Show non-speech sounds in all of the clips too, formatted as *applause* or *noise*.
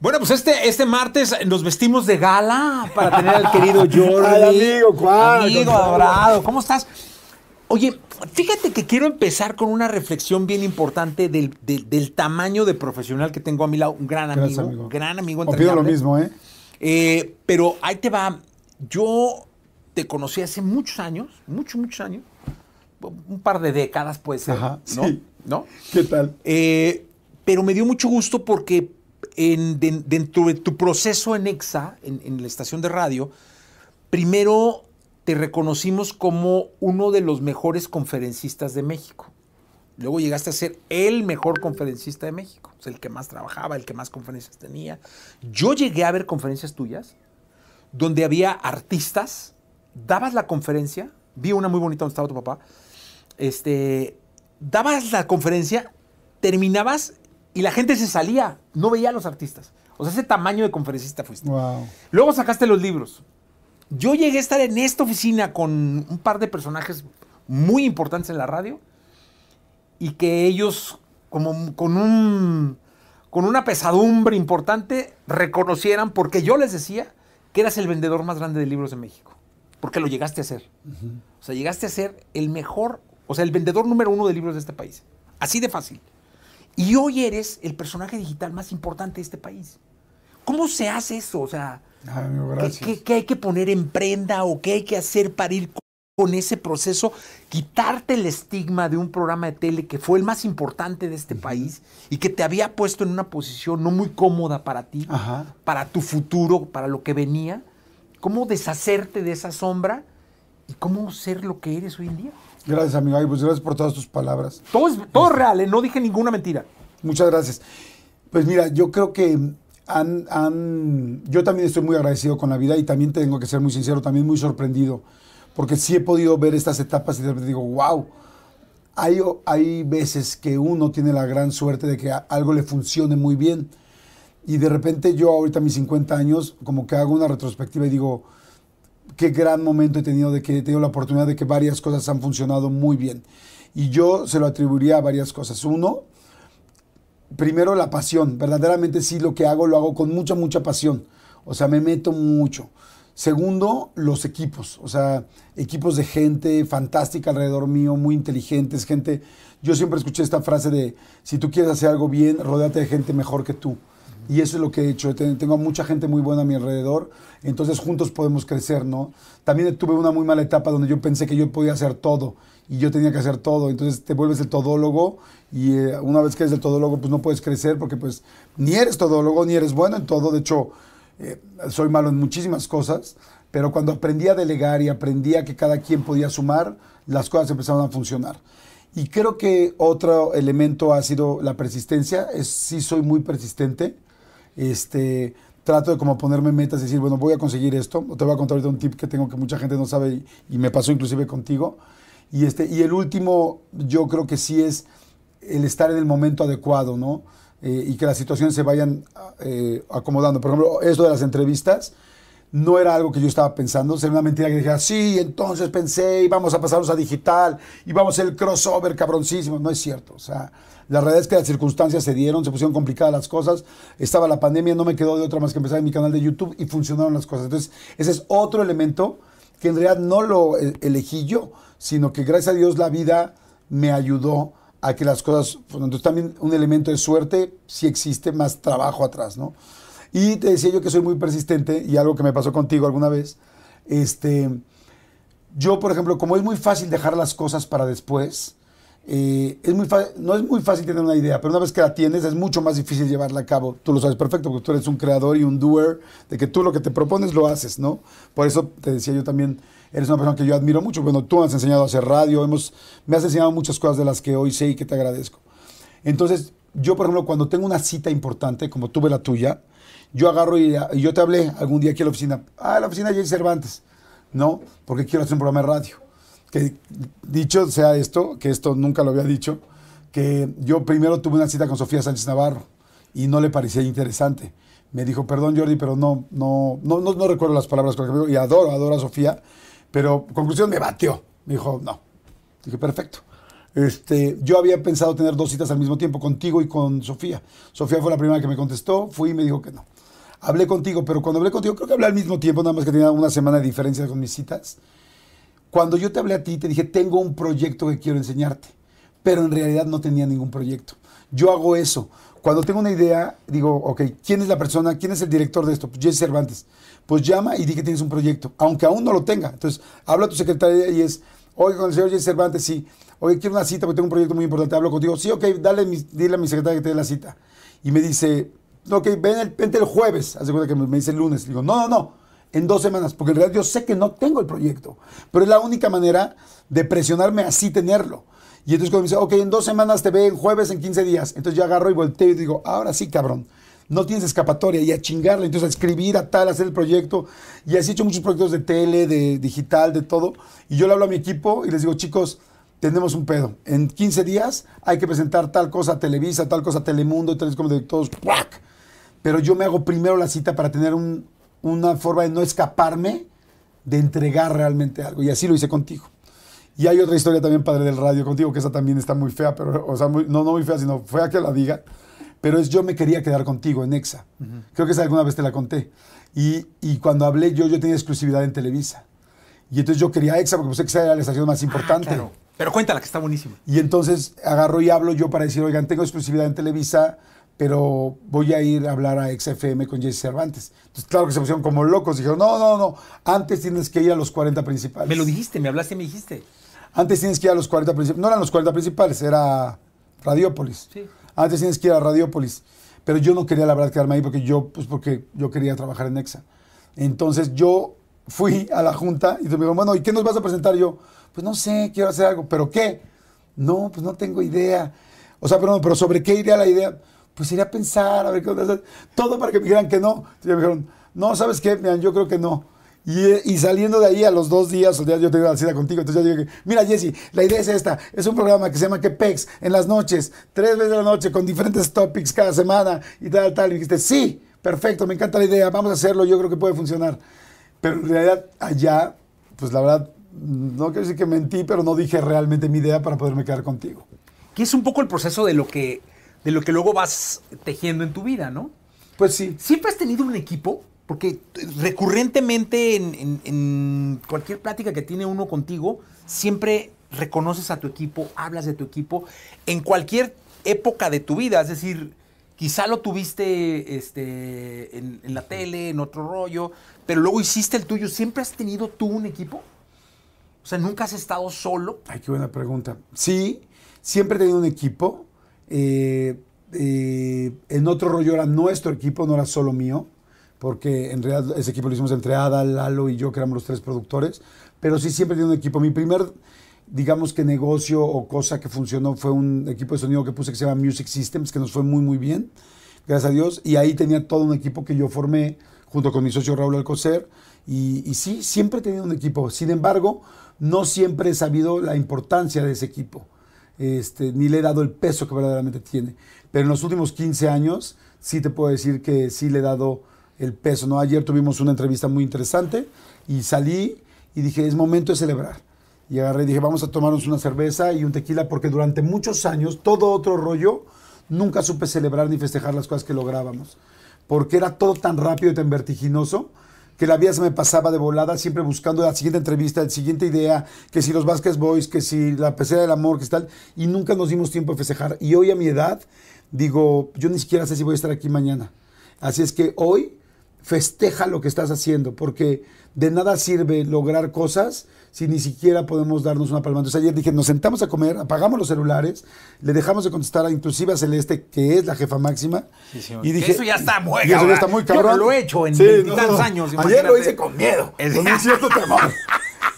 Bueno, pues este, este martes nos vestimos de gala para tener al querido *laughs* Jordi. amigo, ¿cuál? Amigo adorado, ¿cómo estás? Oye, fíjate que quiero empezar con una reflexión bien importante del, tamaño de profesional que tengo a mi lado. Un gran amigo, Gran amigo. gran amigo. pido lo mismo, ¿eh? ¿eh? Pero ahí te va. Yo te conocí hace muchos años, muchos, muchos años. Un par de décadas puede ser. Ajá, ¿no? Sí. ¿No? ¿Qué tal? Eh, pero me dio mucho gusto porque dentro de tu proceso en EXA, en, la estación de radio, primero te reconocimos como uno de los mejores conferencistas de México. Luego llegaste a ser el mejor conferencista de México, el que más trabajaba, el que más conferencias tenía. Yo llegué a ver conferencias tuyas donde había artistas, dabas la conferencia, vi una muy bonita donde estaba tu papá, este, dabas la conferencia, terminabas y la gente se salía, no veía a los artistas. O sea, ese tamaño de conferencista fuiste. Luego sacaste los libros. Yo llegué a estar en esta oficina con un par de personajes muy importantes en la radio y que ellos, como con un con una pesadumbre importante, reconocieran porque yo les decía que eras el vendedor más grande de libros de México. Porque lo llegaste a ser. O sea, llegaste a ser el mejor, o sea, el vendedor número uno de libros de este país. Así de fácil. Y hoy eres el personaje digital más importante de este país. ¿Cómo se hace eso? O sea, ah, ¿qué, hay que poner en prenda o qué hay que hacer para ir con ese proceso? Quitarte el estigma de un programa de tele que fue el más importante de este país y que te había puesto en una posición no muy cómoda para ti, para tu futuro, para lo que venía. ¿Cómo deshacerte de esa sombra y cómo ser lo que eres hoy en día? Gracias, amigo. Ay, pues gracias por todas tus palabras. Todo es todo este real, ¿eh? no dije ninguna mentira. Muchas gracias. Pues mira, yo creo que han, yo también estoy muy agradecido con la vida y también tengo que ser muy sincero, también muy sorprendido, porque sí he podido ver estas etapas y de repente digo, wow, hay, hay veces que uno tiene la gran suerte de que algo le funcione muy bien y de repente yo ahorita a mis 50 años como que hago una retrospectiva y digo, qué gran momento he tenido de que he tenido la oportunidad de que varias cosas han funcionado muy bien. Y yo se lo atribuiría a varias cosas. Uno, primero la pasión, verdaderamente sí, lo que hago lo hago con mucha, mucha pasión, o sea, me meto mucho. Segundo, los equipos, o sea, equipos de gente fantástica alrededor mío, muy inteligentes, gente, yo siempre escuché esta frase de, si tú quieres hacer algo bien, rodeate de gente mejor que tú. Y eso es lo que he hecho. Tengo mucha gente muy buena a mi alrededor. Entonces juntos podemos crecer, ¿no? También tuve una muy mala etapa donde yo pensé que yo podía hacer todo y yo tenía que hacer todo. Entonces te vuelves el todólogo y eh, una vez que eres el todólogo pues no puedes crecer porque pues ni eres todólogo ni eres bueno en todo. De hecho, eh, soy malo en muchísimas cosas, pero cuando aprendí a delegar y aprendí a que cada quien podía sumar, las cosas empezaron a funcionar. Y creo que otro elemento ha sido la persistencia. Es, sí soy muy persistente este, trato de como ponerme metas y decir, bueno, voy a conseguir esto. Te voy a contar ahorita un tip que tengo que mucha gente no sabe y, me pasó inclusive contigo. Y, este, y el último, yo creo que sí es el estar en el momento adecuado, ¿no? Eh, y que las situaciones se vayan eh, acomodando. Por ejemplo, esto de las entrevistas, no era algo que yo estaba pensando, sería una mentira que dijera, sí, entonces pensé y vamos a pasarnos a digital y vamos a el crossover cabroncísimo. No es cierto. O sea, la realidad es que las circunstancias se dieron, se pusieron complicadas las cosas, estaba la pandemia, no me quedó de otra más que empezar en mi canal de YouTube y funcionaron las cosas. Entonces, ese es otro elemento que en realidad no lo eh, elegí yo, sino que gracias a Dios la vida me ayudó a que las cosas, pues, entonces también un elemento de suerte si existe, más trabajo atrás, ¿no? Y te decía yo que soy muy persistente y algo que me pasó contigo alguna vez. Este, yo, por ejemplo, como es muy fácil dejar las cosas para después, eh, es muy no es muy fácil tener una idea, pero una vez que la tienes es mucho más difícil llevarla a cabo. Tú lo sabes perfecto porque tú eres un creador y un doer, de que tú lo que te propones lo haces, ¿no? Por eso te decía yo también, eres una persona que yo admiro mucho. Bueno, tú me has enseñado a hacer radio, hemos, me has enseñado muchas cosas de las que hoy sé y que te agradezco. Entonces, yo, por ejemplo, cuando tengo una cita importante, como tuve la tuya, yo agarro ah, y, yo te hablé algún día aquí en la oficina, ah, la oficina de Cervantes, ¿no? Porque quiero hacer un programa de radio. Que dicho sea esto, que esto nunca lo había dicho, que yo primero tuve una cita con Sofía Sánchez Navarro y no le parecía interesante. Me dijo, perdón Jordi, pero no, no, no, no, recuerdo las palabras con las que me dijo, y adoro, adoro a Sofía, pero conclusión me batió. Me dijo, no. Dije, perfecto. Este, yo había pensado tener dos citas al mismo tiempo, contigo y con Sofía. Sofía fue la primera que me contestó, fui y me dijo que no hablé contigo, pero cuando hablé contigo, creo que hablé al mismo tiempo, nada más que tenía una semana de diferencia con mis citas. Cuando yo te hablé a ti, te dije, tengo un proyecto que quiero enseñarte, pero en realidad no tenía ningún proyecto. Yo hago eso. Cuando tengo una idea, digo, ok, ¿quién es la persona? ¿Quién es el director de esto? Pues Jesse Cervantes. Pues llama y di que tienes un proyecto, aunque aún no lo tenga. Entonces, habla a tu secretaria y es, oye, con el señor Jesse Cervantes, sí. Oye, quiero una cita porque tengo un proyecto muy importante, hablo contigo. Sí, ok, dale, dile a mi secretaria que te dé la cita. Y me dice, Ok, ven el, vente el jueves. Hace cuenta que me, dice el lunes. Digo, no, no, no. En dos semanas. Porque en realidad yo sé que no tengo el proyecto. Pero es la única manera de presionarme así tenerlo. Y entonces cuando me dice, ok, en dos semanas te ve en jueves, en 15 días. Entonces yo agarro y volteo y digo, ahora sí, cabrón. No tienes escapatoria y a chingarle, entonces a escribir, a tal, hacer el proyecto. Y así he hecho muchos proyectos de tele, de digital, de todo. Y yo le hablo a mi equipo y les digo, chicos, tenemos un pedo. En 15 días hay que presentar tal cosa a Televisa, tal cosa a Telemundo, y tal como de todos, pero yo me hago primero la cita para tener una forma de no escaparme de entregar realmente algo. Y así lo hice contigo. Y hay otra historia también, padre del radio, contigo, que esa también está muy fea, pero, no, no muy fea, sino fea que la diga. Pero es yo me quería quedar contigo en EXA. Creo que esa alguna vez te la conté. Y, cuando hablé yo, yo tenía exclusividad en Televisa. Y entonces yo quería EXA porque que pues EXA era la estación más ah, importante. Pero cuéntala, que está buenísima. Y entonces agarro y hablo yo para decir, oigan, tengo exclusividad en Televisa, pero voy a ir a hablar a XFM con Jesse Cervantes. Entonces, claro que se pusieron como locos. Dijeron, no, no, no, antes tienes que ir a los 40 principales. Me lo dijiste, me hablaste, y me dijiste. Antes tienes que ir a los 40 principales. No eran los 40 principales, era Radiópolis. Antes tienes que ir a Radiópolis. Pero yo no quería, la verdad, quedarme ahí porque yo, pues porque yo quería trabajar en EXA. Entonces yo fui a la junta y me dijeron, bueno, ¿y qué nos vas a presentar? yo, pues no sé, quiero hacer algo. ¿Pero qué? No, pues no tengo idea. O sea, pero, pero ¿sobre qué iría la idea? pues iría a pensar, a ver qué onda. Todo para que me dijeran que no. Y me dijeron, no, ¿sabes qué? vean yo creo que no. Y, saliendo de ahí a los dos días, o días yo tenía la cita contigo, entonces yo dije, mira Jesse, la idea es esta, es un programa que se llama Que Pex, en las noches, tres veces de la noche, con diferentes topics cada semana y tal, tal. Y dijiste, sí, perfecto, me encanta la idea, vamos a hacerlo, yo creo que puede funcionar. Pero en realidad allá, pues la verdad, no quiero decir que mentí, pero no dije realmente mi idea para poderme quedar contigo. Que es un poco el proceso de lo que de lo que luego vas tejiendo en tu vida, ¿no? Pues sí. ¿Siempre has tenido un equipo? Porque eh, recurrentemente en, cualquier plática que tiene uno contigo, siempre reconoces a tu equipo, hablas de tu equipo, en cualquier época de tu vida, es decir, quizá lo tuviste este, en, en, la tele, en otro rollo, pero luego hiciste el tuyo. ¿Siempre has tenido tú un equipo? O sea, ¿nunca has estado solo? Ay, qué buena pregunta. Sí, siempre he tenido un equipo. Eh, eh, en otro rollo era nuestro equipo, no era solo mío, porque en realidad ese equipo lo hicimos entre Ada, Lalo y yo, que éramos los tres productores, pero sí siempre tenido un equipo. Mi primer, digamos que negocio o cosa que funcionó fue un equipo de sonido que puse que se llama Music Systems, que nos fue muy, muy bien, gracias a Dios, y ahí tenía todo un equipo que yo formé junto con mi socio Raúl Alcocer, y, y sí, siempre he tenido un equipo, sin embargo, no siempre he sabido la importancia de ese equipo. Este, ni le he dado el peso que verdaderamente tiene. Pero en los últimos 15 años sí te puedo decir que sí le he dado el peso. ¿no? Ayer tuvimos una entrevista muy interesante y salí y dije, es momento de celebrar. Y agarré y dije, vamos a tomarnos una cerveza y un tequila porque durante muchos años, todo otro rollo, nunca supe celebrar ni festejar las cosas que lográbamos. Porque era todo tan rápido y tan vertiginoso que la vida se me pasaba de volada, siempre buscando la siguiente entrevista, la siguiente idea, que si los Vasquez Boys, que si la pesera del amor, que tal, y nunca nos dimos tiempo de festejar. Y hoy a mi edad, digo, yo ni siquiera sé si voy a estar aquí mañana. Así es que hoy festeja lo que estás haciendo, porque de nada sirve lograr cosas si ni siquiera podemos darnos una palma. Entonces ayer dije, nos sentamos a comer, apagamos los celulares, le dejamos de contestar a inclusive a Celeste, que es la jefa máxima, y dije... Eso ya está muy, eso ya está muy cabrón. Yo lo he hecho en tantos años. Ayer lo hice con miedo, un cierto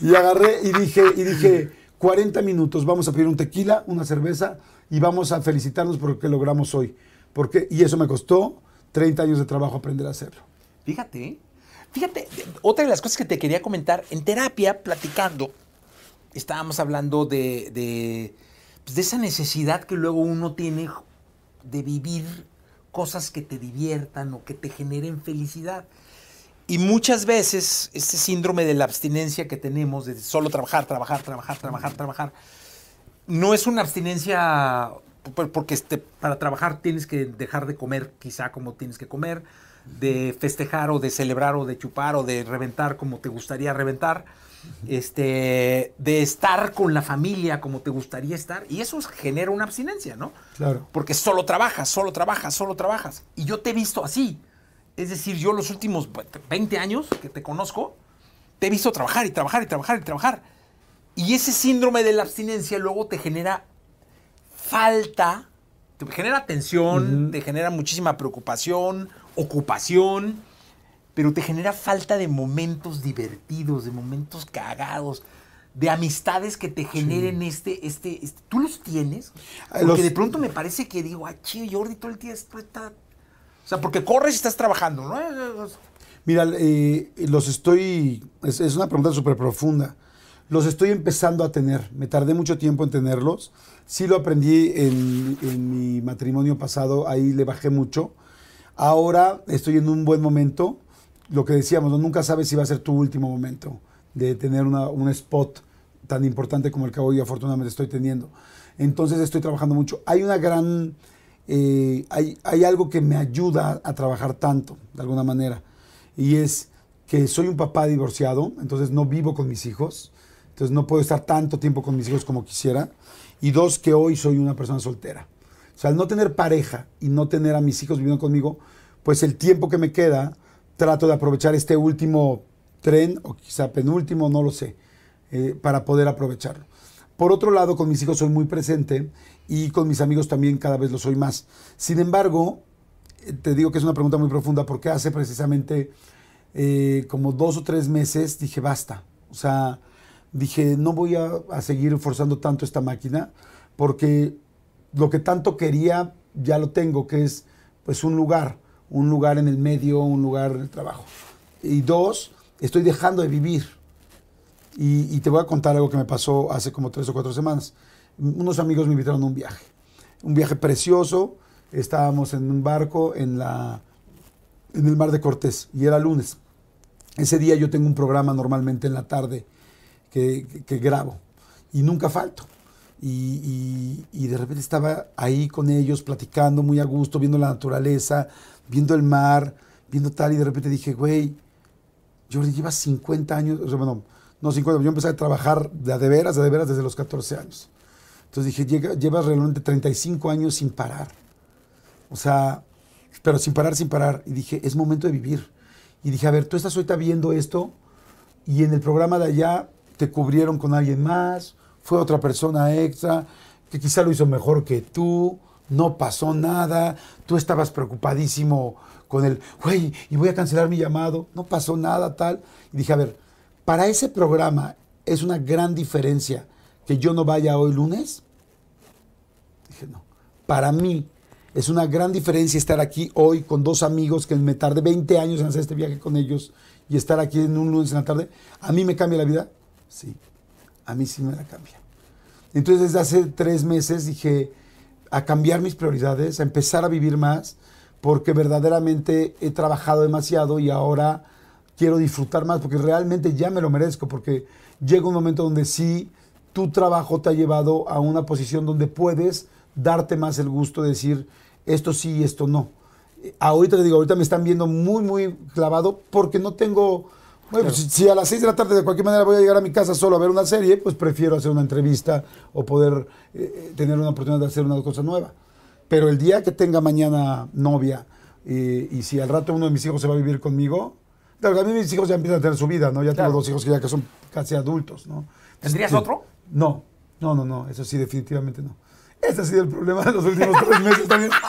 y agarré y dije, y dije, 40 minutos, vamos a pedir un tequila, una cerveza y vamos a felicitarnos por lo que logramos hoy. Porque, y eso me costó 30 años de trabajo aprender a hacerlo. Fíjate, Fíjate, otra de las cosas que te quería comentar, en terapia, platicando, estábamos hablando pues, de, esa necesidad que luego uno tiene de vivir cosas que te diviertan o que te generen felicidad. Y muchas veces este síndrome de la abstinencia que tenemos, de solo trabajar, trabajar, trabajar, trabajar, trabajar, no es una abstinencia pues, porque este, para trabajar tienes que dejar de comer, quizá como tienes que comer de festejar o de celebrar o de chupar o de reventar como te gustaría reventar, este, de estar con la familia como te gustaría estar, y eso genera una abstinencia, ¿no? Claro. Porque solo trabajas, solo trabajas, solo trabajas. Y yo te he visto así. Es decir, yo los últimos 20 años que te conozco, te he visto trabajar y trabajar y trabajar y trabajar. Y ese síndrome de la abstinencia luego te genera falta, te genera tensión, te genera muchísima preocupación, ocupación, pero te genera falta de momentos divertidos, de momentos cagados, de amistades que te generen este, este, este, ¿Tú los tienes? Porque de pronto me parece que digo, ah, chido, todo el día esto está... O sea, porque corres y estás trabajando, ¿no? Mira, eh, los estoy... Es, una pregunta súper profunda. Los estoy empezando a tener. Me tardé mucho tiempo en tenerlos. Sí lo aprendí en mi matrimonio pasado. Ahí le bajé mucho Ahora estoy en un buen momento. Lo que decíamos, nunca sabes si va a ser tu último momento de tener un spot tan importante como el que hoy afortunadamente estoy teniendo. Entonces estoy trabajando mucho. Hay una gran... Eh, hay, algo que me ayuda a trabajar tanto, de alguna manera, y es que soy un papá divorciado, entonces no vivo con mis hijos, entonces no puedo estar tanto tiempo con mis hijos como quisiera, y dos, que hoy soy una persona soltera. O sea, al no tener pareja y no tener a mis hijos viviendo conmigo, pues el tiempo que me queda, trato de aprovechar este último tren, o quizá penúltimo, no lo sé, eh, para poder aprovecharlo. Por otro lado, con mis hijos soy muy presente y con mis amigos también cada vez lo soy más. Sin embargo, eh, te digo que es una pregunta muy profunda porque hace precisamente eh, como dos o tres meses dije basta. O sea, dije no voy a seguir forzando tanto esta máquina porque lo que tanto quería ya lo tengo, que es pues un lugar, un lugar en el medio, un lugar en el trabajo. Y dos, estoy dejando de vivir. Y, te voy a contar algo que me pasó hace como tres o cuatro semanas. Unos amigos me invitaron a un viaje, un viaje precioso. Estábamos en un barco en, la, en el mar de Cortés y era lunes. Ese día yo tengo un programa normalmente en la tarde que grabo y nunca falto y, de repente estaba ahí con ellos platicando muy a gusto, viendo la naturaleza, viendo el mar, viendo tal, y de repente dije, güey, yo llevas 50 años, bueno, no 50, yo empecé a trabajar de a de veras, de veras desde los 14 años. Entonces dije, llevas realmente 35 años sin parar. O sea, pero sin parar, sin parar. Y dije, es momento de vivir. Y dije, a ver, tú estás ahorita viendo esto y en el programa de allá te cubrieron con alguien más, fue otra persona extra que quizá lo hizo mejor que tú, no pasó nada, tú estabas preocupadísimo con el, güey, y voy a cancelar mi llamado, no pasó nada, tal. Y dije, a ver, para ese programa es una gran diferencia que yo no vaya hoy lunes. Dije, no, para mí es una gran diferencia estar aquí hoy con dos amigos que me tardé 20 años en hacer este viaje con ellos y estar aquí en un lunes en la tarde. ¿A mí me cambia la vida? Sí a mí sí me la cambia. Entonces desde hace tres meses dije a cambiar mis prioridades, a empezar a vivir más, porque verdaderamente he trabajado demasiado y ahora quiero disfrutar más, porque realmente ya me lo merezco, porque llega un momento donde sí, tu trabajo te ha llevado a una posición donde puedes darte más el gusto de decir esto sí y esto no. Eh, ahorita te digo, ahorita me están viendo muy, muy clavado porque no tengo bueno, pues, si a las 6 de la tarde de cualquier manera voy a llegar a mi casa solo a ver una serie, pues prefiero hacer una entrevista o poder eh, eh, tener una oportunidad de hacer una cosa nueva. Pero el día que tenga mañana novia eh, y si al rato uno de mis hijos se va a vivir conmigo, claro, a mí mis hijos ya empiezan a tener su vida, ¿no? Ya tengo dos hijos que ya que son casi adultos, ¿no? ¿Tendrías otro? No, no, no, no, eso sí, definitivamente no. Ese ha sido el problema de los últimos tres meses también. *laughs*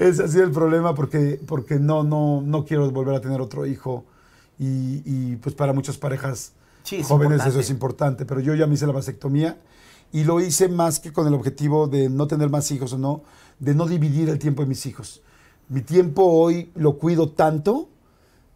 Es así el problema porque, porque no, no, no quiero volver a tener otro hijo. Y, pues para muchas parejas jóvenes eso es importante. Pero yo ya me hice la vasectomía y lo hice más que con el objetivo de no tener más hijos o no, de no dividir el tiempo de mis hijos. Mi tiempo hoy lo cuido tanto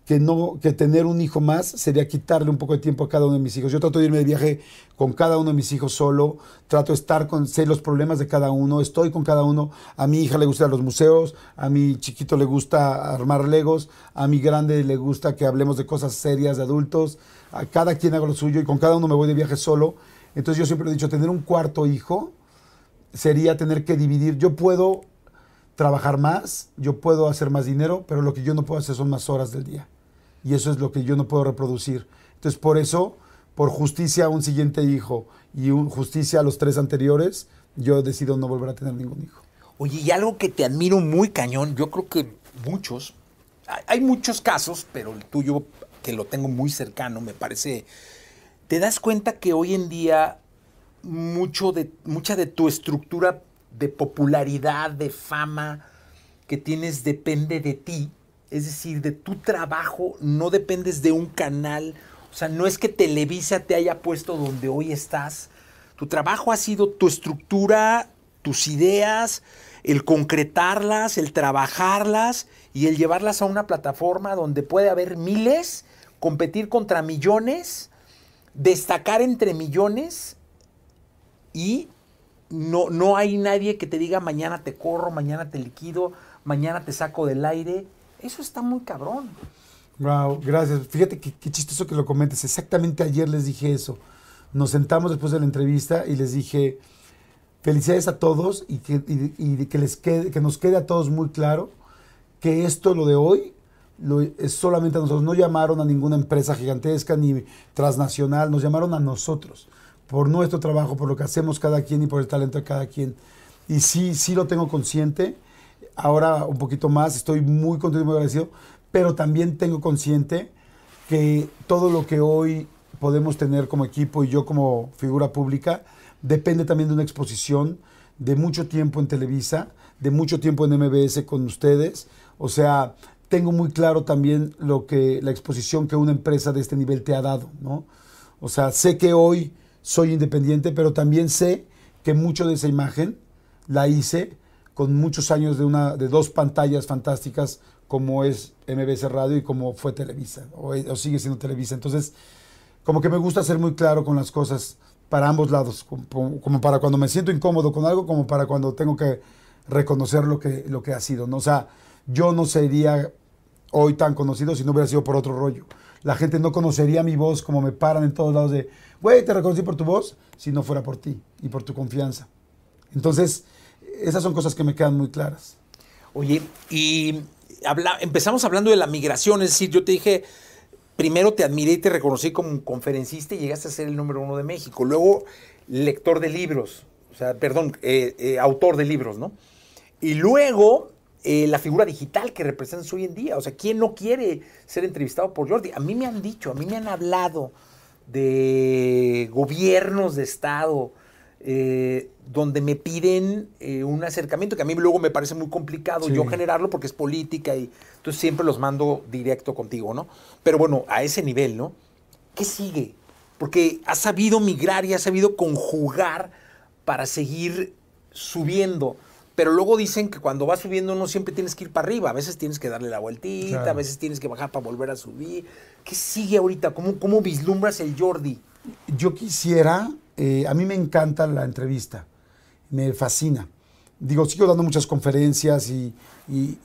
que, no, que tener un hijo más sería quitarle un poco de tiempo a cada uno de mis hijos. Yo trato de irme de viaje con cada uno de mis hijos solo, trato de estar con, sé los problemas de cada uno, estoy con cada uno. A mi hija le gusta a los museos, a mi chiquito le gusta armar legos, a mi grande le gusta que hablemos de cosas serias de adultos, a cada quien hago lo suyo y con cada uno me voy de viaje solo. Entonces yo siempre he dicho, tener un cuarto hijo sería tener que dividir. Yo puedo trabajar más, yo puedo hacer más dinero, pero lo que yo no puedo hacer son más horas del día y eso es lo que yo no puedo reproducir. Entonces, por eso, por justicia a un siguiente hijo y justicia a los tres anteriores, yo decido no volver a tener ningún hijo. Oye, y algo que te admiro muy cañón, yo creo que muchos, hay muchos casos, pero el tuyo, que lo tengo muy cercano, me parece, te das cuenta que hoy en día mucho de, mucha de tu estructura de popularidad, de fama que tienes depende de ti es decir, de tu trabajo, no dependes de un canal, o sea, no es que Televisa te haya puesto donde hoy estás, tu trabajo ha sido tu estructura, tus ideas, el concretarlas, el trabajarlas y el llevarlas a una plataforma donde puede haber miles, competir contra millones, destacar entre millones y no, no hay nadie que te diga mañana te corro, mañana te liquido, mañana te saco del aire. Eso está muy cabrón. Wow, gracias. Fíjate qué, qué chistoso que lo comentes. Exactamente ayer les dije eso. Nos sentamos después de la entrevista y les dije, felicidades a todos y que, que, les quede, que nos quede a todos muy claro que esto, lo de hoy, lo, es solamente a nosotros. No llamaron a ninguna empresa gigantesca ni transnacional, nos llamaron a nosotros por nuestro trabajo, por lo que hacemos cada quien y por el talento de cada quien. Y sí, sí lo tengo consciente ahora un poquito más, estoy muy contento y muy agradecido, pero también tengo consciente que todo lo que hoy podemos tener como equipo y yo como figura pública depende también de una exposición de mucho tiempo en Televisa, de mucho tiempo en MBS con ustedes. O sea, tengo muy claro también lo que la exposición que una empresa de este nivel te ha dado, ¿no? O sea, sé que hoy soy independiente, pero también sé que mucho de esa imagen la hice con muchos años de, una, de dos pantallas fantásticas como es MBS Radio y como fue Televisa, o, sigue siendo Televisa. Entonces, como que me gusta ser muy claro con las cosas para ambos lados, como, para cuando me siento incómodo con algo, como para cuando tengo que reconocer lo que, lo que ha sido. ¿no? O sea, yo no sería hoy tan conocido si no hubiera sido por otro rollo. La gente no conocería mi voz como me paran en todos lados de, güey, te reconocí por tu voz, si no fuera por ti y por tu confianza. Entonces, esas son cosas que me quedan muy claras. Oye, y habla, empezamos hablando de la migración, es decir, yo te dije, primero te admiré y te reconocí como un conferencista y llegaste a ser el número uno de México, luego lector de libros, o sea, perdón, eh, eh, autor de libros, ¿no? Y luego eh, la figura digital que representas hoy en día, o sea, ¿quién no quiere ser entrevistado por Jordi? A mí me han dicho, a mí me han hablado de gobiernos de Estado, eh, donde me piden eh, un acercamiento que a mí luego me parece muy complicado yo generarlo porque es política y entonces siempre los mando directo contigo, ¿no? Pero bueno, a ese nivel, ¿no? ¿Qué sigue? Porque has sabido migrar y has sabido conjugar para seguir subiendo. Pero luego dicen que cuando vas subiendo no siempre tienes que ir para arriba, a veces tienes que darle la vueltita, a veces tienes que bajar para volver a subir. ¿Qué sigue ahorita? ¿Cómo, cómo vislumbras el Jordi? Yo quisiera eh, a mí me encanta la entrevista, me fascina. Digo, sigo dando muchas conferencias y,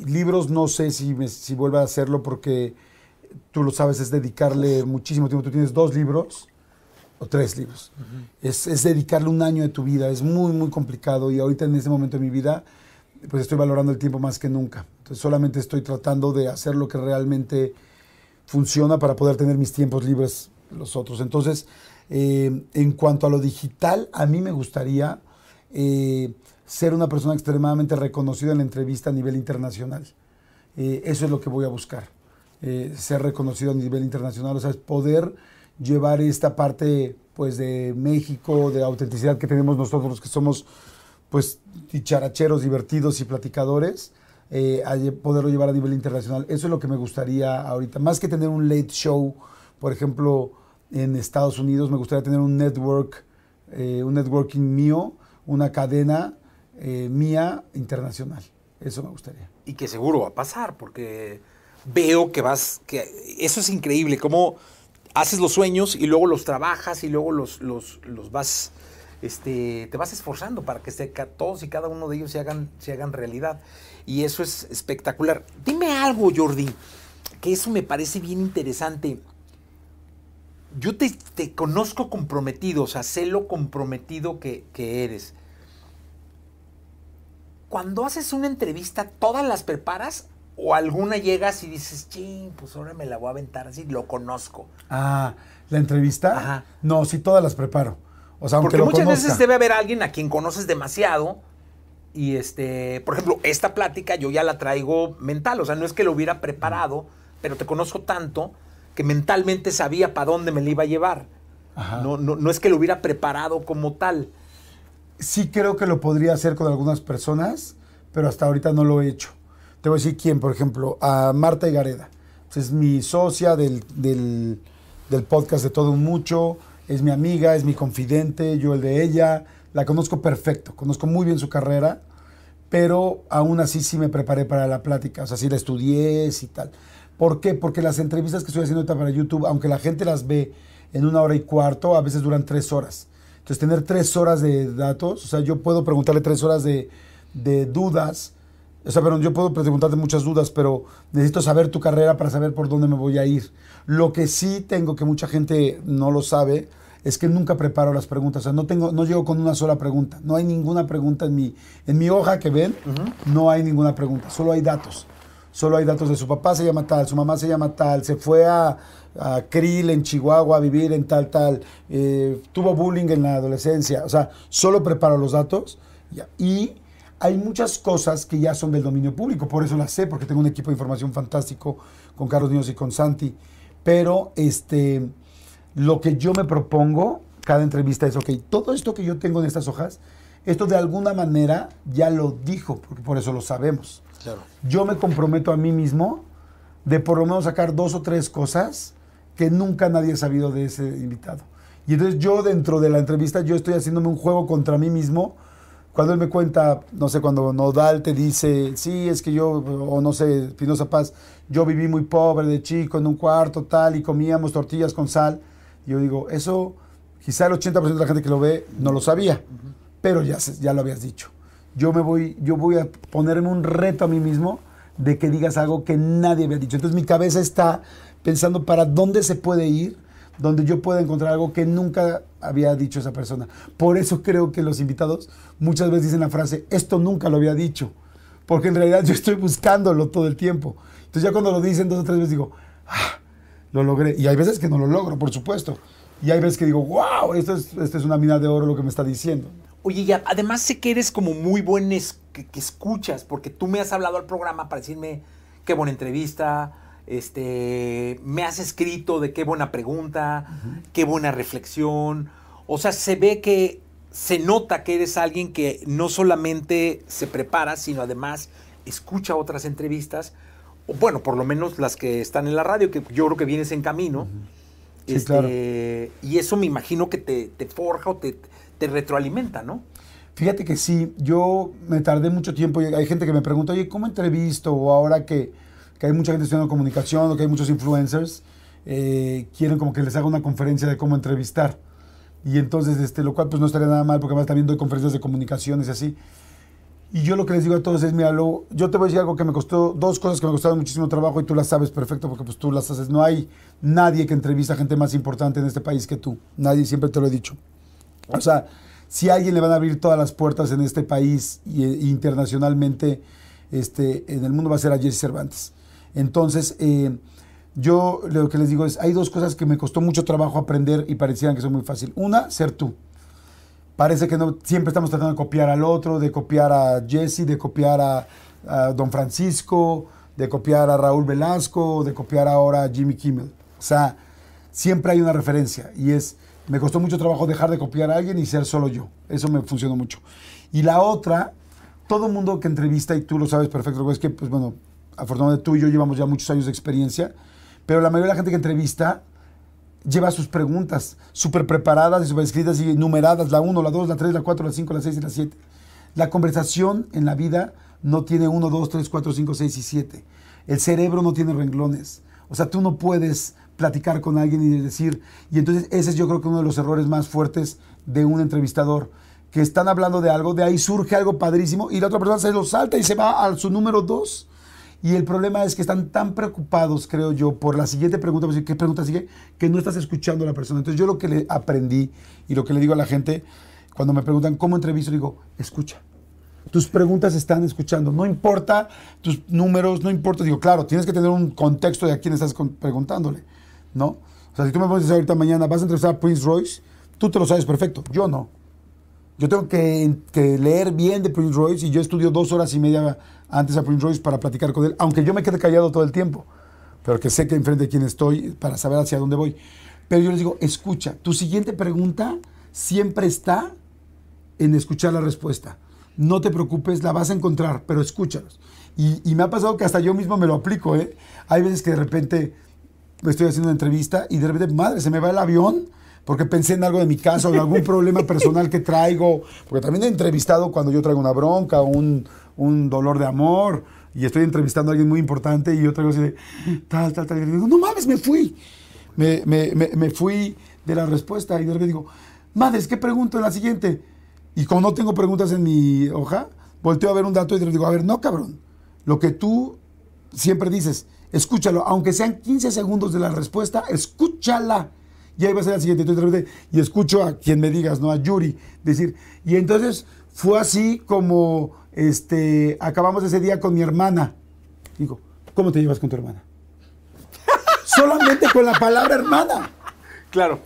libros, no sé si, me, vuelva a hacerlo porque tú lo sabes, es dedicarle muchísimo tiempo. Tú tienes dos libros o tres libros. es, dedicarle un año de tu vida, es muy, muy complicado y ahorita en este momento de mi vida, pues estoy valorando el tiempo más que nunca. Entonces solamente estoy tratando de hacer lo que realmente funciona para poder tener mis tiempos libres los otros. Entonces, eh, en cuanto a lo digital, a mí me gustaría eh, ser una persona extremadamente reconocida en la entrevista a nivel internacional. Eh, eso es lo que voy a buscar, ser reconocido a nivel internacional, o sea, poder llevar esta parte pues de México, de la autenticidad que tenemos nosotros los que somos pues dicharacheros, divertidos y platicadores, a poderlo llevar a nivel internacional. Eso es lo que me gustaría ahorita, más que tener un late show, por ejemplo, en Estados Unidos. Me gustaría tener un network, eh, un networking mío, una cadena eh, mía internacional. Eso me gustaría. Y que seguro va a pasar, porque veo que vas, que eso es increíble, cómo haces los sueños y luego los trabajas y luego los, los, vas, este, te vas esforzando para que se, todos y cada uno de ellos se hagan, se hagan realidad. Y eso es espectacular. Dime algo, Jordi, que eso me parece bien interesante yo te, conozco comprometido, o sea, sé lo comprometido que, que, eres. Cuando haces una entrevista, ¿todas las preparas? ¿O alguna llegas y dices, ching, pues ahora me la voy a aventar así, lo conozco? Ah, ¿la entrevista? Ajá. No, sí, todas las preparo. O sea, Porque muchas veces debe haber alguien a quien conoces demasiado. Y este, por ejemplo, esta plática yo ya la traigo mental. O sea, no es que lo hubiera preparado, pero te conozco tanto que mentalmente sabía para dónde me le iba a llevar. No, es que lo hubiera preparado como tal. Sí creo que lo podría hacer con algunas personas, pero hasta ahorita no lo he hecho. Te voy a decir quién, por ejemplo, a Marta y pues, es mi socia del, podcast de Todo Mucho, es mi amiga, es mi confidente, yo el de ella. La conozco perfecto, conozco muy bien su carrera, pero aún así sí me preparé para la plática, o sea, sí la estudié y tal. ¿Por qué? Porque las entrevistas que estoy haciendo para YouTube, aunque la gente las ve en una hora y cuarto, a veces duran tres horas. Entonces, tener tres horas de datos, o sea, yo puedo preguntarle tres horas de, dudas, o sea, perdón, yo puedo preguntarte muchas dudas, pero necesito saber tu carrera para saber por dónde me voy a ir. Lo que sí tengo, que mucha gente no lo sabe, es que nunca preparo las preguntas. O sea, no, tengo, no llego con una sola pregunta. No hay ninguna pregunta en mi, en mi hoja que ven, no hay ninguna pregunta, solo hay datos solo hay datos de su papá se llama tal, su mamá se llama tal, se fue a, Krill en Chihuahua a vivir en tal, tal, eh, tuvo bullying en la adolescencia. O sea, solo preparo los datos y hay muchas cosas que ya son del dominio público, por eso las sé, porque tengo un equipo de información fantástico con Carlos Niños y con Santi. Pero este, lo que yo me propongo, cada entrevista es, ok, todo esto que yo tengo en estas hojas, esto de alguna manera ya lo dijo, por eso lo sabemos. Yo me comprometo a mí mismo de por lo menos sacar dos o tres cosas que nunca nadie ha sabido de ese invitado. Y entonces yo dentro de la entrevista, yo estoy haciéndome un juego contra mí mismo. Cuando él me cuenta, no sé, cuando Nodal te dice, sí, es que yo, o no sé, Pinoza Paz, yo viví muy pobre de chico, en un cuarto tal, y comíamos tortillas con sal. yo digo, eso quizá el 80% de la gente que lo ve no lo sabía, pero ya, ya lo habías dicho yo me voy, yo voy a ponerme un reto a mí mismo de que digas algo que nadie había dicho. Entonces mi cabeza está pensando para dónde se puede ir, donde yo pueda encontrar algo que nunca había dicho esa persona. Por eso creo que los invitados muchas veces dicen la frase, esto nunca lo había dicho, porque en realidad yo estoy buscándolo todo el tiempo. Entonces ya cuando lo dicen dos o tres veces digo, ah, lo logré. Y hay veces que no lo logro, por supuesto. Y hay veces que digo, wow, esto es, esto es una mina de oro lo que me está diciendo. Oye, y además sé que eres como muy buen que, escuchas, porque tú me has hablado al programa para decirme qué buena entrevista, este, me has escrito de qué buena pregunta, qué buena reflexión. O sea, se ve que se nota que eres alguien que no solamente se prepara, sino además escucha otras entrevistas, o bueno, por lo menos las que están en la radio, que yo creo que vienes en camino. sí, claro. Este, y eso me imagino que te forja o te, te retroalimenta, ¿no? Fíjate que sí, yo me tardé mucho tiempo. Hay gente que me pregunta, oye, ¿cómo entrevisto? O ahora que, hay mucha gente estudiando comunicación o que hay muchos influencers, eh, quieren como que les haga una conferencia de cómo entrevistar. Y entonces, este, lo cual pues no estaría nada mal, porque además también doy conferencias de comunicaciones y así. Y yo lo que les digo a todos es, mira, yo te voy a decir algo que me costó, dos cosas que me costaron muchísimo trabajo y tú las sabes perfecto porque pues tú las haces. No hay nadie que entrevista a gente más importante en este país que tú. Nadie, siempre te lo he dicho. O sea, si a alguien le van a abrir todas las puertas en este país e internacionalmente, este, en el mundo va a ser a Jesse Cervantes. Entonces, eh, yo lo que les digo es, hay dos cosas que me costó mucho trabajo aprender y parecían que son muy fácil. Una, ser tú. Parece que no, siempre estamos tratando de copiar al otro, de copiar a Jesse, de copiar a Don Francisco, de copiar a Raúl Velasco, de copiar ahora a Jimmy Kimmel. O sea, siempre hay una referencia y es me costó mucho trabajo dejar de copiar a alguien y ser solo yo. Eso me funcionó mucho. Y la otra, todo mundo que entrevista, y tú lo sabes perfecto, es que, pues bueno, afortunadamente tú y yo llevamos ya muchos años de experiencia, pero la mayoría de la gente que entrevista lleva sus preguntas súper preparadas y súper escritas y numeradas, la 1, la 2, la 3, la 4, la 5, la 6 y la 7. La conversación en la vida no tiene 1, 2, 3, 4, 5, 6 y 7. El cerebro no tiene renglones. O sea, tú no puedes platicar con alguien y decir, y entonces ese es yo creo que uno de los errores más fuertes de un entrevistador, que están hablando de algo, de ahí surge algo padrísimo y la otra persona se lo salta y se va a su número dos. Y el problema es que están tan preocupados, creo yo, por la siguiente pregunta, pues, ¿qué pregunta sigue? Que no estás escuchando a la persona. Entonces yo lo que le aprendí y lo que le digo a la gente, cuando me preguntan cómo entrevisto, digo, escucha. Tus preguntas están escuchando. No importa tus números, no importa. Digo, claro, tienes que tener un contexto de a quién estás preguntándole ¿no? O sea, si tú me pones ahorita mañana, vas a entrevistar a Prince Royce, tú te lo sabes perfecto, yo no. Yo tengo que, leer bien de Prince Royce y yo estudio dos horas y media antes a Prince Royce para platicar con él, aunque yo me quede callado todo el tiempo, pero que sé que enfrente de quién estoy para saber hacia dónde voy. Pero yo les digo, escucha, tu siguiente pregunta siempre está en escuchar la respuesta. No te preocupes, la vas a encontrar, pero escúchalos. Y, me ha pasado que hasta yo mismo me lo aplico, ¿eh? Hay veces que de repente estoy haciendo una entrevista y de repente, madre, se me va el avión porque pensé en algo de mi casa o en algún problema personal que traigo, porque también he entrevistado cuando yo traigo una bronca o un, un dolor de amor y estoy entrevistando a alguien muy importante y yo traigo así de tal, tal, tal, y digo, no mames, me fui. Me, me, me, fui de la respuesta y de repente digo, madre, ¿qué pregunto en la siguiente? Y como no tengo preguntas en mi hoja, volteo a ver un dato y le digo, a ver, no, cabrón, lo que tú siempre dices, Escúchalo, aunque sean 15 segundos de la respuesta, escúchala. Y ahí va a ser la siguiente. Entonces, y escucho a quien me digas, ¿no? A Yuri, decir. Y entonces fue así como este, acabamos ese día con mi hermana. Digo, ¿cómo te llevas con tu hermana? *laughs* Solamente con la palabra hermana. Claro.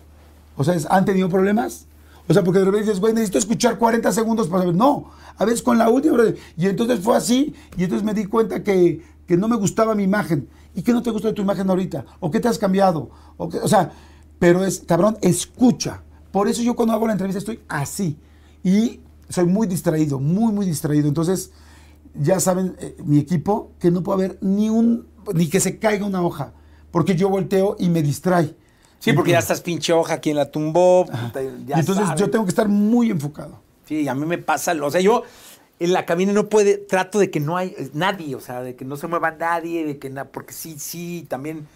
O sea, ¿han tenido problemas? O sea, porque de repente dices, bueno, necesito escuchar 40 segundos para saber. No, a veces con la última. Y entonces fue así, y entonces me di cuenta que que no me gustaba mi imagen. ¿Y qué no te gusta de tu imagen ahorita? ¿O qué te has cambiado? ¿O, sea, pero es, cabrón, escucha. Por eso yo cuando hago la entrevista estoy así. Y soy muy distraído, muy, muy distraído. Entonces, ya saben, eh, mi equipo, que no puede haber ni un, ni que se caiga una hoja, porque yo volteo y me distrae. Sí, porque ya estás pinche hoja, quien la tumbó. entonces yo tengo que estar muy enfocado. Sí, a mí me pasa, o sea, yo en la cabina no puede, trato de que no hay eh, nadie, o sea, de que no se mueva nadie, de que nada, porque sí, sí, también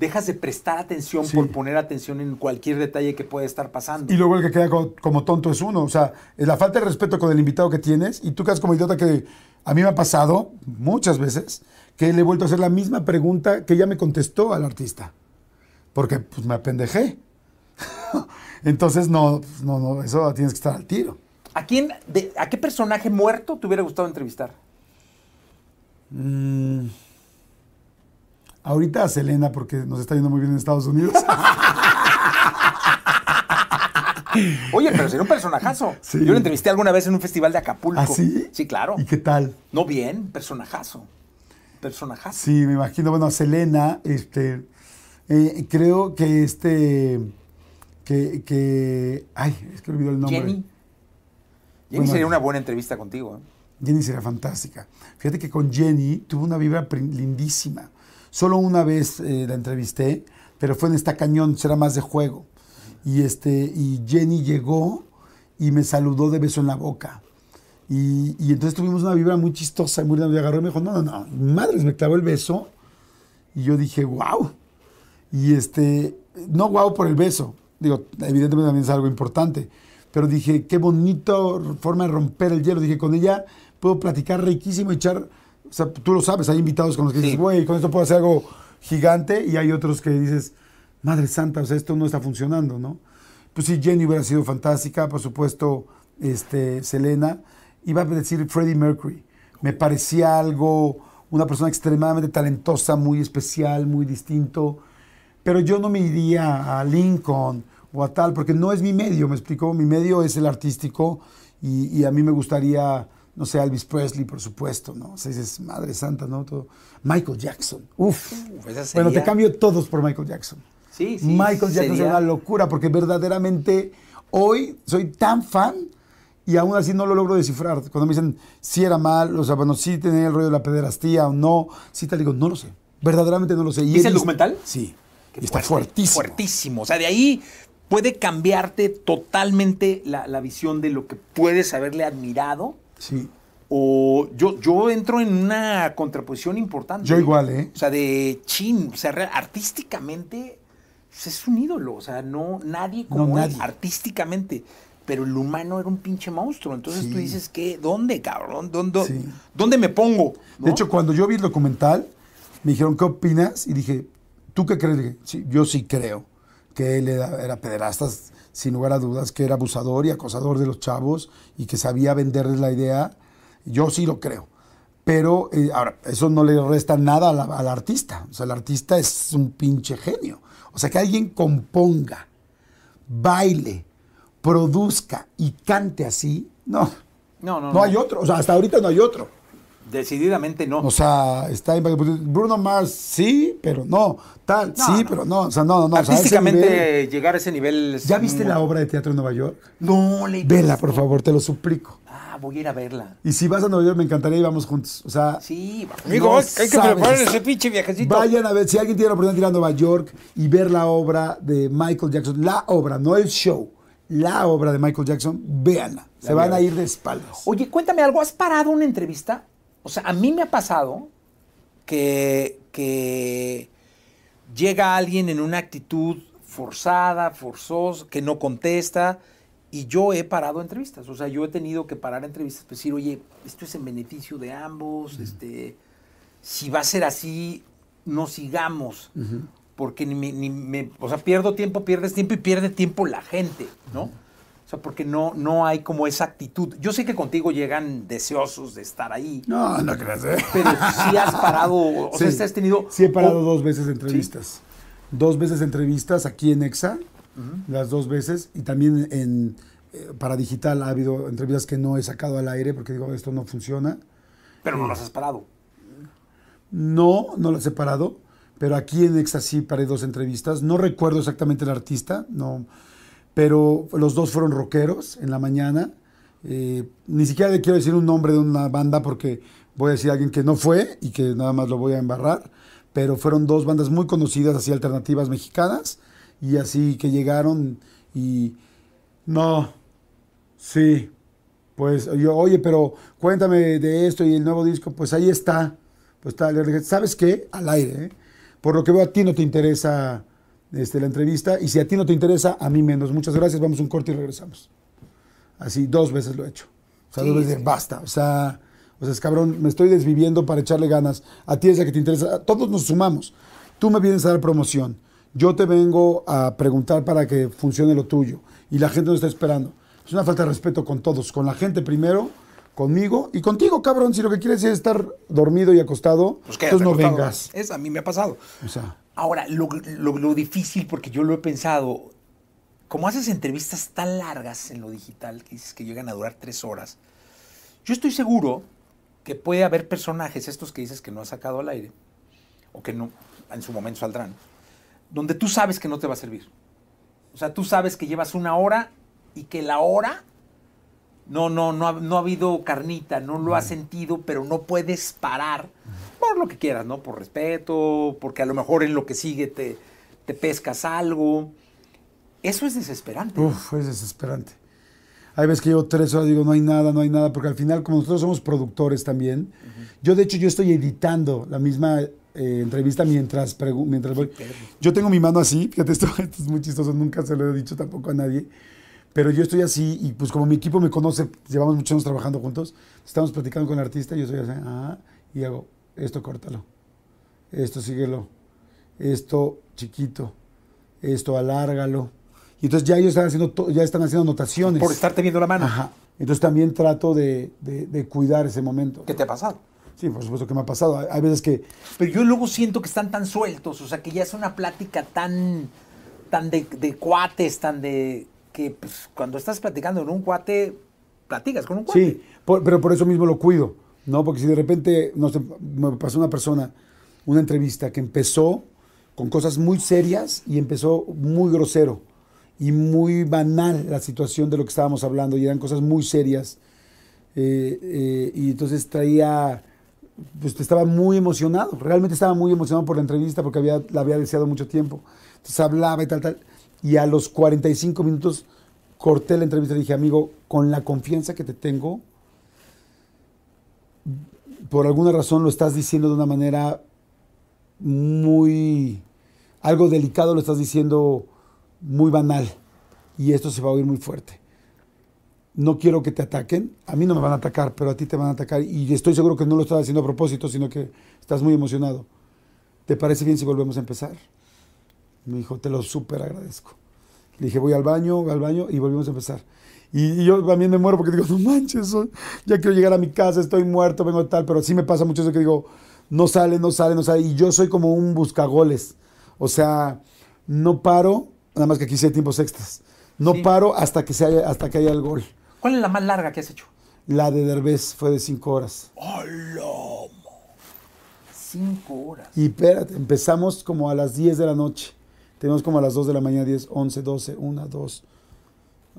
dejas de prestar atención por poner atención en cualquier detalle que puede estar pasando. Y luego el que queda como, tonto es uno, o sea, eh, la falta de respeto con el invitado que tienes, y tú quedas como idiota que a mí me ha pasado muchas veces, que le he vuelto a hacer la misma pregunta que ya me contestó al artista, porque pues me apendejé. *laughs* Entonces, no, pues, no, no, eso tienes que estar al tiro. ¿A quién, a qué personaje muerto te hubiera gustado entrevistar? Mm. ahorita a Selena, porque nos está yendo muy bien en Estados Unidos. *laughs* Oye, pero sería un personajazo. Yo lo entrevisté alguna vez en un festival de Acapulco. ¿Ah, sí? Sí, claro. ¿Y qué tal? No bien, personajazo. Personajazo. Sí, me imagino. Bueno, a Selena, este, eh, creo que este, que, ay, es que olvidó el nombre. Jenny. Jenny sería una buena entrevista contigo. ¿eh? Jenny sería fantástica. Fíjate que con Jenny tuvo una vibra lindísima. Solo una vez eh, la entrevisté, pero fue en esta cañón, será más de juego. Y, este, y Jenny llegó y me saludó de beso en la boca. Y, y entonces tuvimos una vibra muy chistosa y muy Me agarró y me dijo, no, no, no, madres, me clavó el beso. Y yo dije, wow. Y este, no wow por el beso. Digo, evidentemente también es algo importante pero dije, qué bonito forma de romper el hielo. Dije, con ella puedo platicar riquísimo, echar, o sea, tú lo sabes, hay invitados con los que dices, güey, con esto puedo hacer algo gigante, y hay otros que dices, madre santa, o sea, esto no está funcionando, ¿no? Pues sí, Jenny hubiera sido fantástica, por supuesto, este, Selena, iba a decir Freddie Mercury, me parecía algo, una persona extremadamente talentosa, muy especial, muy distinto, pero yo no me iría a Lincoln, o a tal, porque no es mi medio, me explicó. mi medio es el artístico y, a mí me gustaría, no sé, Elvis Presley, por supuesto, ¿no? O sea, dices, madre santa, ¿no? Todo. Michael Jackson, Uf, Bueno, te cambio todos por Michael Jackson. Sí, sí. Michael Jackson es una locura, porque verdaderamente hoy soy tan fan y aún así no lo logro descifrar. Cuando me dicen si era mal, o sea, bueno, si tenía el rollo de la pederastía o no, si tal, digo, no lo sé. Verdaderamente no lo sé. ¿Y ¿Es el documental? Sí. y está fuertísimo. Fuertísimo. O sea, de ahí puede cambiarte totalmente la, visión de lo que puedes haberle admirado. Sí. O yo, yo entro en una contraposición importante. Yo igual, ¿eh? O sea, de chin, o sea, artísticamente pues, es un ídolo, o sea, no nadie como Él, artísticamente, pero el humano era un pinche monstruo, entonces tú dices ¿qué? dónde, cabrón, dónde, ¿dónde me pongo. De hecho, cuando yo vi el documental, me dijeron, "¿Qué opinas?" y dije, "¿Tú qué crees?" Dije, yo sí creo que él era, pederasta, sin lugar a dudas, que era abusador y acosador de los chavos y que sabía venderles la idea. Yo sí lo creo. Pero eh, ahora, eso no le resta nada al, artista. O sea, el artista es un pinche genio. O sea, que alguien componga, baile, produzca y cante así, no. No, no, no. hay otro. O sea, hasta ahorita no hay otro. Decididamente no. O sea, está Bruno Mars sí, pero no. Tal, sí, pero no. O sea, no, no. Artísticamente llegar a ese nivel. ¿Ya viste la obra de teatro en Nueva York? No, le Vela, por favor, te lo suplico. Ah, voy a ir a verla. Y si vas a Nueva York, me encantaría y vamos juntos. O sea. Sí, amigos, hay que preparar ese pinche viajecito. Vayan a ver, si alguien tiene la oportunidad de ir a Nueva York y ver la obra de Michael Jackson, la obra, no el show la obra de Michael Jackson, véanla. Se van a ir de espaldas. Oye, cuéntame algo. ¿Has parado una entrevista? O sea, a mí me ha pasado que, que llega alguien en una actitud forzada, forzosa, que no contesta, y yo he parado entrevistas. O sea, yo he tenido que parar entrevistas, pues, decir, oye, esto es en beneficio de ambos, este, si va a ser así, no sigamos. porque ni, me, o sea, pierdo tiempo, pierdes tiempo y pierde tiempo la gente, ¿no? O sea, porque no, no hay como esa actitud. Yo sé que contigo llegan deseosos de estar ahí. No, no creas. ¿eh? Pero sí has parado, o sea, has tenido... Sí he parado dos veces entrevistas. Dos veces entrevistas aquí en EXA, las dos veces, y también en, eh, para digital ha habido entrevistas que no he sacado al aire porque digo, esto no funciona. Pero no eh, las has parado. No, no las he parado, pero aquí en EXA sí paré dos entrevistas. No recuerdo exactamente el artista, no pero los dos fueron rockeros en la mañana. Eh, ni siquiera le quiero decir un nombre de una banda porque voy a decir a alguien que no fue y que nada más lo voy a embarrar, pero fueron dos bandas muy conocidas, así alternativas mexicanas, y así que llegaron y no, sí, pues yo, oye, pero cuéntame de esto y el nuevo disco, pues ahí está, pues está, ¿sabes qué? Al aire, ¿eh? por lo que veo a ti no te interesa este, la entrevista. Y si a ti no te interesa, a mí menos. Muchas gracias, vamos un corte y regresamos. Así, dos veces lo he hecho. O sea, dos veces, basta. O sea, o sea, cabrón, me estoy desviviendo para echarle ganas. A ti es la que te interesa. Todos nos sumamos. Tú me vienes a dar promoción. Yo te vengo a preguntar para que funcione lo tuyo. Y la gente no está esperando. Es una falta de respeto con todos. Con la gente primero, conmigo y contigo, cabrón. Si lo que quieres es estar dormido y acostado, pues entonces no vengas. Es, a mí me ha pasado. O sea. Ahora, lo, difícil, porque yo lo he pensado, como haces entrevistas tan largas en lo digital, que dices que llegan a durar tres horas, yo estoy seguro que puede haber personajes, estos que dices que no has sacado al aire, o que no, en su momento saldrán, donde tú sabes que no te va a servir. O sea, tú sabes que llevas una hora y que la hora no, no, no ha, no habido carnita, no lo has sentido, pero no puedes parar por lo que quieras, ¿no? Por respeto, porque a lo mejor en lo que sigue te, te pescas algo. Eso es desesperante. Uf, es desesperante. Hay veces que yo tres horas digo, no hay nada, no hay nada, porque al final, como nosotros somos productores también, yo de hecho yo estoy editando la misma eh, entrevista mientras, mientras voy. Yo tengo mi mano así, fíjate, *laughs* esto es muy chistoso, nunca se lo he dicho tampoco a nadie pero yo estoy así y pues como mi equipo me conoce, llevamos muchos años trabajando juntos, estamos platicando con el artista, y yo estoy así, ah, y hago, esto córtalo, esto síguelo, esto chiquito, esto alárgalo. Y entonces ya ellos están haciendo, ya están haciendo anotaciones. Por estar teniendo la mano. Ajá. Entonces también trato de, cuidar ese momento. ¿Qué te ha pasado? Sí, por supuesto que me ha pasado. Hay veces que... Pero yo luego siento que están tan sueltos, o sea, que ya es una plática tan, tan de cuates, tan de que pues, cuando estás platicando con un cuate, platicas con un cuate. Sí, pero por eso mismo lo cuido, ¿no? Porque si de repente me pasó una persona, una entrevista que empezó con cosas muy serias y empezó muy grosero y muy banal la situación de lo que estábamos hablando y eran cosas muy serias. Eh, eh, y entonces traía, pues estaba muy emocionado, realmente estaba muy emocionado por la entrevista porque había, la había deseado mucho tiempo. Entonces hablaba y tal, tal. Y a los 45 minutos corté la entrevista y dije, amigo, con la confianza que te tengo, por alguna razón lo estás diciendo de una manera muy, algo delicado lo estás diciendo muy banal. Y esto se va a oír muy fuerte. No quiero que te ataquen. A mí no me van a atacar, pero a ti te van a atacar. Y estoy seguro que no lo estás haciendo a propósito, sino que estás muy emocionado. ¿Te parece bien si volvemos a empezar? Me dijo, te lo súper agradezco. Le dije, voy al baño, voy al baño y volvimos a empezar. Y, yo también me muero porque digo, no manches, ya quiero llegar a mi casa, estoy muerto, vengo tal, pero sí me pasa mucho eso que digo, no sale, no sale, no sale. Y yo soy como un buscagoles. O sea, no paro, nada más que aquí sí hay tiempos extras. No paro hasta que, se haya, hasta que haya el gol. ¿Cuál es la más larga que has hecho? La de Derbez fue de cinco horas. ¡Hola! Cinco horas. Y espérate, empezamos como a las diez de la noche. Tenemos como a las 2 de la mañana, 10, 11, 12, 1, 2.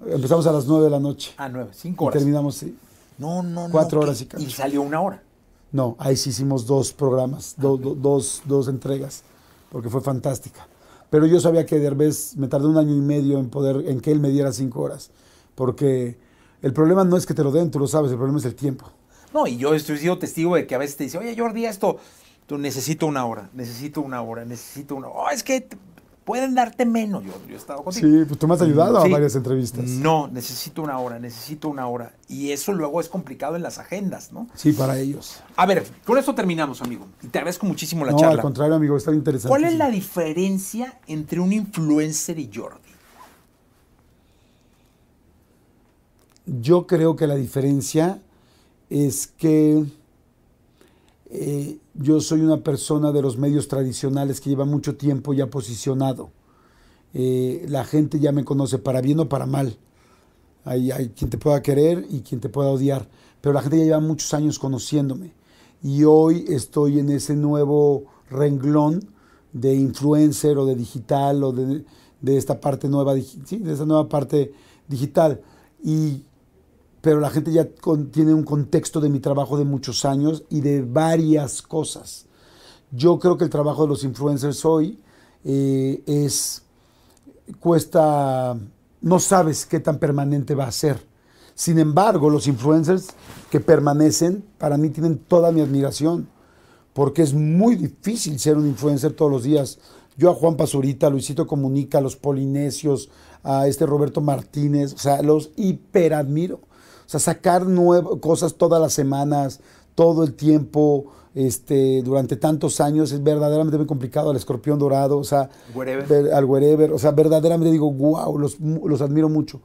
Empezamos a las 9 de la noche. Ah, 9, 5 horas. Y terminamos, sí. No, no, no. 4 horas y casi. Y salió una hora. No, ahí sí hicimos dos programas, ah, dos, entregas, porque fue fantástica. Pero yo sabía que Derbez, me tardé un año y medio en poder, en que él me diera 5 horas, porque el problema no es que te lo den, tú lo sabes, el problema es el tiempo. No, y yo estoy sido testigo de que a veces te dice, oye Jordi, esto, tú necesito una hora, necesito una hora, necesito una hora. Oh, es que Pueden darte menos. Yo, he estado contigo. Sí, pues tú me has ayudado a varias entrevistas. No, necesito una hora, necesito una hora. Y eso luego es complicado en las agendas, ¿no? Sí, para ellos. A ver, con esto terminamos, amigo. Y te agradezco muchísimo la no, al contrario, amigo, está interesante. ¿Cuál es la diferencia entre un influencer y Jordi? Yo creo que la diferencia es que eh, yo soy una persona de los medios tradicionales que lleva mucho tiempo ya posicionado. Eh, la gente ya me conoce para bien o para mal. Hay, hay, quien te pueda querer y quien te pueda odiar, pero la gente ya lleva muchos años conociéndome y hoy estoy en ese nuevo renglón de influencer o de digital o de, esta parte nueva, de esta nueva parte digital. Y pero la gente ya tiene un contexto de mi trabajo de muchos años y de varias cosas. Yo creo que el trabajo de los influencers hoy eh, es, cuesta, no sabes qué tan permanente va a ser. Sin embargo, los influencers que permanecen, para mí tienen toda mi admiración, porque es muy difícil ser un influencer todos los días. Yo a Juan Pasurita, a Luisito Comunica, a los Polinesios, a este Roberto Martínez, o sea, los admiro o sea, sacar nuevas cosas todas las semanas, todo el tiempo, este, durante tantos años, es verdaderamente muy complicado. Al escorpión dorado, o sea, al wherever, o sea, verdaderamente digo, wow, los, los admiro mucho.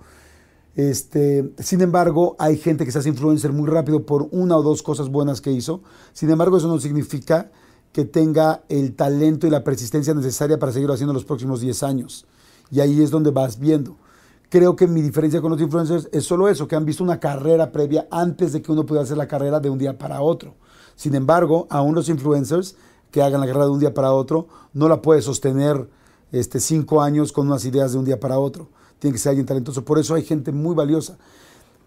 Este, sin embargo, hay gente que se hace influencer muy rápido por una o dos cosas buenas que hizo. Sin embargo, eso no significa que tenga el talento y la persistencia necesaria para seguirlo haciendo los próximos 10 años. Y ahí es donde vas viendo creo que mi diferencia con los influencers es solo eso, que han visto una carrera previa antes de que uno pudiera hacer la carrera de un día para otro. Sin embargo, aún los influencers que hagan la carrera de un día para otro no la puede sostener este, cinco años con unas ideas de un día para otro. Tiene que ser alguien talentoso. Por eso hay gente muy valiosa.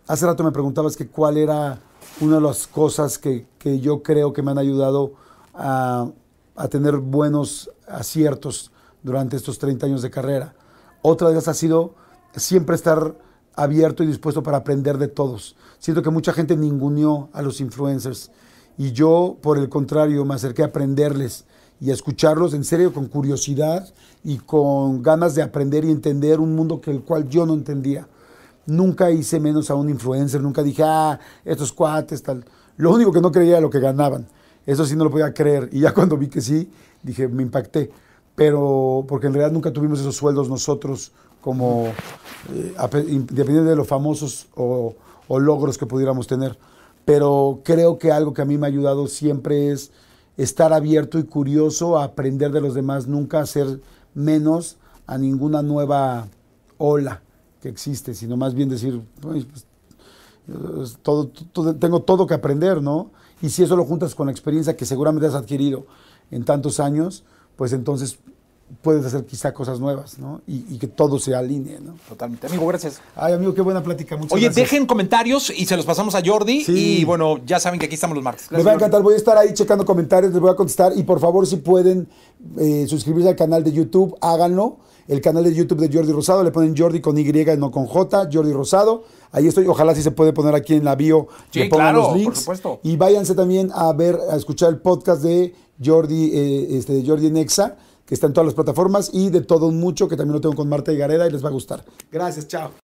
Hace rato me preguntabas que cuál era una de las cosas que, yo creo que me han ayudado a, a tener buenos aciertos durante estos 30 años de carrera. Otra de ellas ha sido siempre estar abierto y dispuesto para aprender de todos. Siento que mucha gente ninguneó a los influencers y yo, por el contrario, me acerqué a aprenderles y a escucharlos en serio con curiosidad y con ganas de aprender y entender un mundo que el cual yo no entendía. Nunca hice menos a un influencer, nunca dije, ah, estos cuates, tal. Lo único que no creía era lo que ganaban. Eso sí no lo podía creer. Y ya *laughs* cuando vi que sí, dije, me impacté. Pero porque en realidad nunca tuvimos esos sueldos nosotros como eh, de los famosos o, logros que pudiéramos tener. Pero creo que algo que a mí me ha ayudado siempre es estar abierto y curioso a aprender de los demás, nunca hacer menos a ninguna nueva ola que existe, sino más bien decir, pues, tengo todo que aprender, ¿no? Y si eso lo juntas con la experiencia que seguramente has adquirido en tantos años, pues entonces puedes hacer quizá cosas nuevas, ¿no? Y, que todo se alinee, ¿no? Totalmente. Amigo, gracias. Ay, amigo, qué buena plática. Muchas Oye, dejen comentarios y se los pasamos a Jordi. Y bueno, ya saben que aquí estamos los martes. Les va a encantar. Voy a estar ahí checando comentarios, les voy a contestar. Y por favor, si pueden eh, suscribirse al canal de YouTube, háganlo. El canal de YouTube de Jordi Rosado, le ponen Jordi con Y, y no con J, Jordi Rosado. Ahí estoy. Ojalá sí se puede poner aquí en la bio. Sí, links. Y váyanse también a ver, a escuchar el podcast de Jordi, eh, este, de Jordi Nexa que está en todas las plataformas, y de todo un mucho, que también lo tengo con Marta y Gareda y les va a gustar. Gracias, chao.